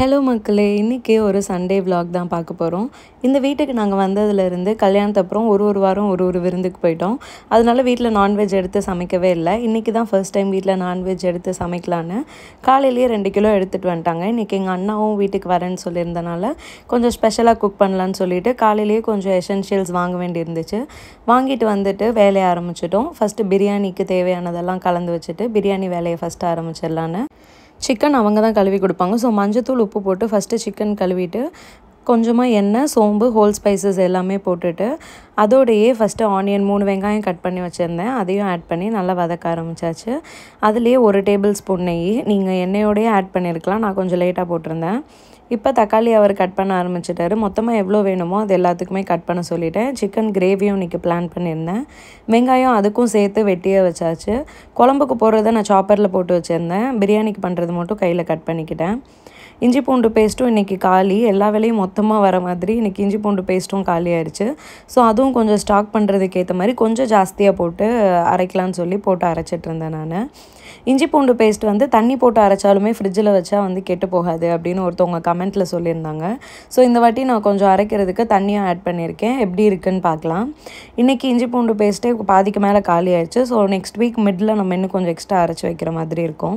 hello மக்களே இன்றைக்கி ஒரு சண்டே விலாக் தான் பார்க்க போகிறோம் இந்த வீட்டுக்கு நாங்கள் வந்ததுலேருந்து கல்யாணத்து அப்புறம் ஒரு ஒரு வாரம் ஒரு ஒரு விருந்துக்கு போயிட்டோம் அதனால வீட்டில் நான்வெஜ் எடுத்து சமைக்கவே இல்லை இன்றைக்கி தான் ஃபர்ஸ்ட் டைம் வீட்டில் நான்வெஜ் எடுத்து சமைக்கலான்னு காலையிலேயே ரெண்டு கிலோ எடுத்துகிட்டு வந்துட்டாங்க இன்றைக்கி எங்கள் அண்ணாவும் வீட்டுக்கு வரேன்னு சொல்லியிருந்தனால கொஞ்சம் ஸ்பெஷலாக குக் பண்ணலான்னு சொல்லிட்டு காலையிலேயே கொஞ்சம் எசென்ஷியல்ஸ் வாங்க வேண்டியிருந்துச்சு வாங்கிட்டு வந்துட்டு வேலையை ஆரம்பிச்சிட்டோம் ஃபஸ்ட்டு பிரியாணிக்கு தேவையானதெல்லாம் கலந்து வச்சுட்டு பிரியாணி வேலையை ஃபஸ்ட்டு ஆரம்பிச்சிடலான்னு சிக்கன் அவங்க தான் கழுவி கொடுப்பாங்க ஸோ மஞ்சத்தூள் உப்பு போட்டு ஃபஸ்ட்டு சிக்கன் கழுவிட்டு கொஞ்சமாக எண்ணெய் சோம்பு ஹோல் ஸ்பைசஸ் எல்லாமே போட்டுட்டு அதோடையே ஃபஸ்ட்டு ஆனியன் மூணு வெங்காயம் கட் பண்ணி வச்சுருந்தேன் அதையும் ஆட் பண்ணி நல்லா வதக்க ஆரம்பித்தாச்சு அதுலேயே ஒரு டேபிள் ஸ்பூன் நெய் நீங்கள் எண்ணெயோடையே ஆட் பண்ணியிருக்கலாம் நான் கொஞ்சம் லேட்டாக போட்டிருந்தேன் இப்போ தக்காளி அவர் கட் பண்ண ஆரம்பிச்சிட்டாரு மொத்தமாக எவ்வளோ வேணுமோ அது எல்லாத்துக்குமே கட் பண்ண சொல்லிட்டேன் சிக்கன் கிரேவியும் இன்றைக்கி பிளான் பண்ணியிருந்தேன் வெங்காயம் அதுக்கும் சேர்த்து வெட்டியே வச்சாச்சு குழம்புக்கு போடுறத நான் சாப்பரில் போட்டு வச்சுருந்தேன் பிரியாணிக்கு பண்ணுறது மட்டும் கையில் கட் பண்ணிக்கிட்டேன் இஞ்சி பூண்டு பேஸ்ட்டும் இன்றைக்கி காலி எல்லா வேலையும் மொத்தமாக வர மாதிரி இன்றைக்கி இஞ்சி பூண்டு பேஸ்ட்டும் காலி ஸோ அதுவும் கொஞ்சம் ஸ்டாக் பண்ணுறதுக்கு ஏற்ற மாதிரி கொஞ்சம் ஜாஸ்தியாக போட்டு அரைக்கலான்னு சொல்லி போட்டு அரைச்சிட்டு இருந்தேன் நான் இஞ்சி பூண்டு பேஸ்ட் வந்து தண்ணி போட்டு அரைச்சாலுமே ஃப்ரிட்ஜில் வச்சா வந்து கெட்டு போகாது அப்படின்னு ஒருத்தவங்க கமெண்ட்டில் சொல்லியிருந்தாங்க ஸோ இந்த வாட்டி நான் கொஞ்சம் அரைக்கிறதுக்கு தண்ணியும் ஆட் பண்ணியிருக்கேன் எப்படி இருக்குன்னு பார்க்கலாம் இன்றைக்கி இஞ்சி பூண்டு பேஸ்ட்டே பாதிக்கு மேலே காலி ஆயிடுச்சு ஸோ நெக்ஸ்ட் வீக் மிடில் நம்ம இன்னும் கொஞ்சம் எக்ஸ்ட்ரா அரைச்சி வைக்கிற மாதிரி இருக்கும்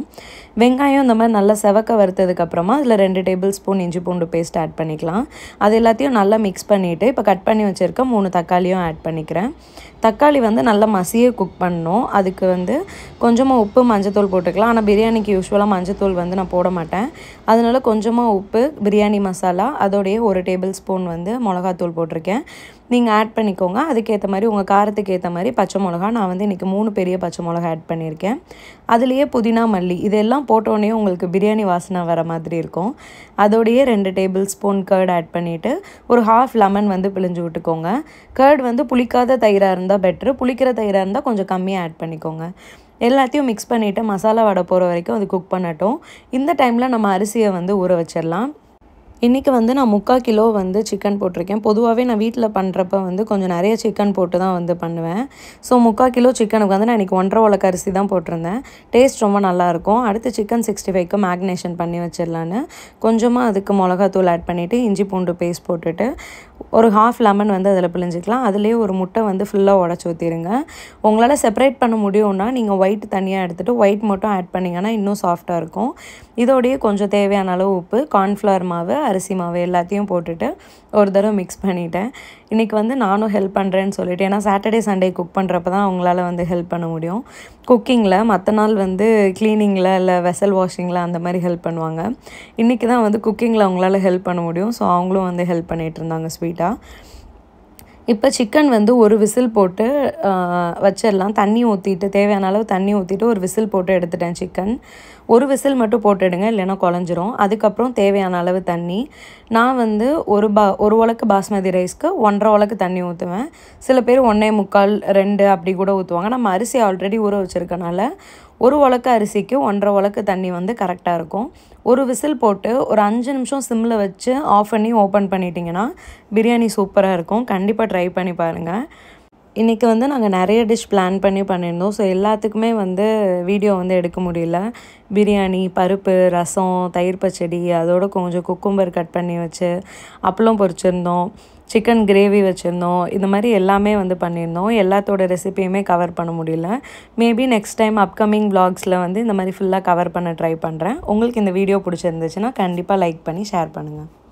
வெங்காயம் இந்த மாதிரி நல்லா செவக்க வறுத்ததுக்கப்புறமா அதில் ரெண்டு டேபிள் ஸ்பூன் இஞ்சி பூண்டு பேஸ்ட் ஆட் பண்ணிக்கலாம் அது எல்லாத்தையும் நல்லா மிக்ஸ் பண்ணிவிட்டு இப்போ கட் பண்ணி வச்சுருக்க மூணு தக்காளியும் ஆட் பண்ணிக்கிறேன் தக்காளி வந்து நல்லா மசியை குக் பண்ணணும் அதுக்கு வந்து கொஞ்சமாக உப்பு மஞ்சள் மஞ்சத்தூள் போட்டுக்கலாம் ஆனால் பிரியாணிக்கு யூஸ்வலாக மஞ்சத்தூள் வந்து நான் போட மாட்டேன் அதனால் கொஞ்சமாக உப்பு பிரியாணி மசாலா அதோடைய ஒரு டேபிள் ஸ்பூன் வந்து மிளகாத்தூள் போட்டிருக்கேன் நீங்கள் ஆட் பண்ணிக்கோங்க அதுக்கேற்ற மாதிரி உங்கள் காரத்துக்கு ஏற்ற மாதிரி பச்சை மிளகா நான் வந்து இன்றைக்கி மூணு பெரிய பச்சை மிளகா ஆட் பண்ணியிருக்கேன் அதுலேயே புதினா மல்லி இதெல்லாம் போட்டோடனே உங்களுக்கு பிரியாணி வாசனை வர மாதிரி இருக்கும் அதோடையே ரெண்டு டேபிள் ஸ்பூன் கர்ட் ஆட் பண்ணிவிட்டு ஒரு ஹாஃப் லெமன் வந்து பிழிஞ்சு விட்டுக்கோங்க கர்ட் வந்து புளிக்காத தயிராக இருந்தால் பெட்ரு புளிக்கிற தயிராக இருந்தால் கொஞ்சம் கம்மியாக ஆட் பண்ணிக்கோங்க எல்லாத்தையும் மிக்ஸ் பண்ணிவிட்டு மசாலா வடை போகிற வரைக்கும் அது குக் பண்ணட்டும் இந்த டைமில் நம்ம அரிசியை வந்து ஊற வச்சிடலாம் இன்றைக்கி வந்து நான் முக்கால் கிலோ வந்து சிக்கன் போட்டிருக்கேன் பொதுவாகவே நான் வீட்டில் பண்ணுறப்ப வந்து கொஞ்சம் நிறைய சிக்கன் போட்டு தான் வந்து பண்ணுவேன் ஸோ முக்கால் கிலோ சிக்கனுக்கு வந்து நான் இன்றைக்கி ஒன்றரை உலக அரிசி தான் போட்டிருந்தேன் டேஸ்ட் ரொம்ப நல்லாயிருக்கும் அடுத்து சிக்கன் சிக்ஸ்டி ஃபைவ்க்கு மேக்னேஷன் பண்ணி வச்சிடலான்னு கொஞ்சமாக அதுக்கு மிளகாத்தூள் ஆட் பண்ணிவிட்டு இஞ்சி பூண்டு பேஸ்ட் போட்டுட்டு ஒரு ஹாஃப் லெமன் வந்து அதில் பிழிஞ்சிக்கலாம் அதுலேயே ஒரு முட்டை வந்து ஃபுல்லாக உடச்சி ஊற்றிடுங்க உங்களால் செப்பரேட் பண்ண முடியும்னா நீங்கள் ஒயிட் தனியாக எடுத்துகிட்டு ஒயிட் மட்டும் ஆட் பண்ணிங்கன்னா இன்னும் சாஃப்டாக இருக்கும் இதோடையே கொஞ்சம் தேவையான அளவு உப்பு கார்ன்ஃப்ளவர் மாவு அரிசி மாவு எல்லாத்தையும் போட்டுட்டு ஒரு தடவை மிக்ஸ் பண்ணிட்டேன் இன்றைக்கி வந்து நானும் ஹெல்ப் பண்ணுறேன்னு சொல்லிட்டு ஏன்னா சாட்டர்டே சண்டே குக் பண்ணுறப்ப தான் அவங்களால வந்து ஹெல்ப் பண்ண முடியும் குக்கிங்கில் மற்ற நாள் வந்து க்ளீனிங்கில் இல்லை வெசல் வாஷிங்கில் அந்த மாதிரி ஹெல்ப் பண்ணுவாங்க இன்றைக்கி தான் வந்து குக்கிங்கில் அவங்களால ஹெல்ப் பண்ண முடியும் ஸோ அவங்களும் வந்து ஹெல்ப் பண்ணிகிட்டு இருந்தாங்க ஸ்வீட்டாக இப்போ சிக்கன் வந்து ஒரு விசில் போட்டு வச்சிடலாம் தண்ணி ஊற்றிட்டு தேவையான அளவு தண்ணி ஊற்றிட்டு ஒரு விசில் போட்டு எடுத்துட்டேன் சிக்கன் ஒரு விசில் மட்டும் போட்டுடுங்க இல்லைன்னா குழஞ்சிரும் அதுக்கப்புறம் தேவையான அளவு தண்ணி நான் வந்து ஒரு பா ஒரு உலக்கு பாஸ்மதி ரைஸ்க்கு ஒன்றரை உலக்கு தண்ணி ஊற்றுவேன் சில பேர் ஒன்றே முக்கால் ரெண்டு அப்படி கூட ஊற்றுவாங்க நம்ம அரிசி ஆல்ரெடி ஊற வச்சுருக்கனால ஒரு உலக்கு அரிசிக்கு ஒன்றரை உலக்கு தண்ணி வந்து கரெக்டாக இருக்கும் ஒரு விசில் போட்டு ஒரு அஞ்சு நிமிஷம் சிம்மில் வச்சு ஆஃப் பண்ணி ஓப்பன் பண்ணிட்டிங்கன்னா பிரியாணி சூப்பராக இருக்கும் கண்டிப்பாக ட்ரை பண்ணி பாருங்கள் இன்றைக்கி வந்து நாங்கள் நிறைய டிஷ் பிளான் பண்ணி பண்ணியிருந்தோம் ஸோ எல்லாத்துக்குமே வந்து வீடியோ வந்து எடுக்க முடியல பிரியாணி பருப்பு ரசம் தயிர் பச்சடி அதோட கொஞ்சம் குக்கும்பர் கட் பண்ணி வச்சு அப்பளம் பொரிச்சிருந்தோம் சிக்கன் கிரேவி வச்சுருந்தோம் இந்த மாதிரி எல்லாமே வந்து பண்ணியிருந்தோம் எல்லாத்தோட ரெசிப்பியுமே கவர் பண்ண முடியல மேபி நெக்ஸ்ட் டைம் அப்கமிங் வ்ளாக்ஸில் வந்து இந்த மாதிரி ஃபுல்லாக கவர் பண்ண ட்ரை பண்ணுறேன் உங்களுக்கு இந்த வீடியோ பிடிச்சிருந்துச்சுன்னா கண்டிப்பாக லைக் பண்ணி ஷேர் பண்ணுங்கள்